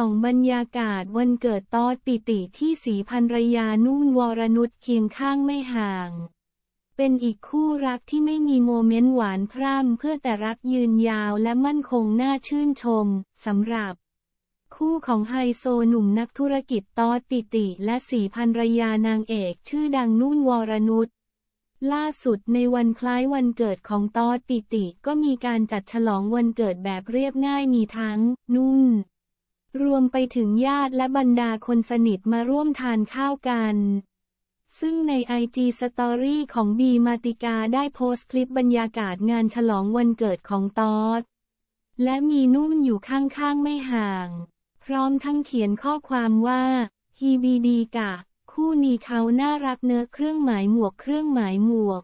ส่องบรรยากาศวันเกิดตอดปิติที่สีพันรยานุ่นวรนุชเคียงข้างไม่ห่าง เป็นอีกคู่รักที่ไม่มีโมเมนต์หวานพร่ำเพื่อแต่รักยืนยาวและมั่นคงน่าชื่นชมสำหรับ คู่ของไฮโซหนุ่มนักธุรกิจตอดปิติ และสีพันรยานางเอกชื่อดังนุ่นวรนุชล่าสุดในวันคล้ายวันเกิดของตอดปิติก็มีการจัดฉลองวันเกิดแบบเรียบง่ายมีทั้ง นุ่นรวมไปถึงญาติและบรรดาคนสนิทมาร่วมทานข้าวกัน ซึ่งในไอจีสตอรี่ของบีมาติกาได้โพสต์คลิปบรรยากาศงานฉลองวันเกิดของตอสและมีนุ่นอยู่ข้างๆ ไม่ห่าง พร้อมทั้งเขียนข้อความว่าฮีบีดีกะ คู่นี้เขาน่ารักเนื้อเครื่องหมายหมวกเครื่องหมายหมวก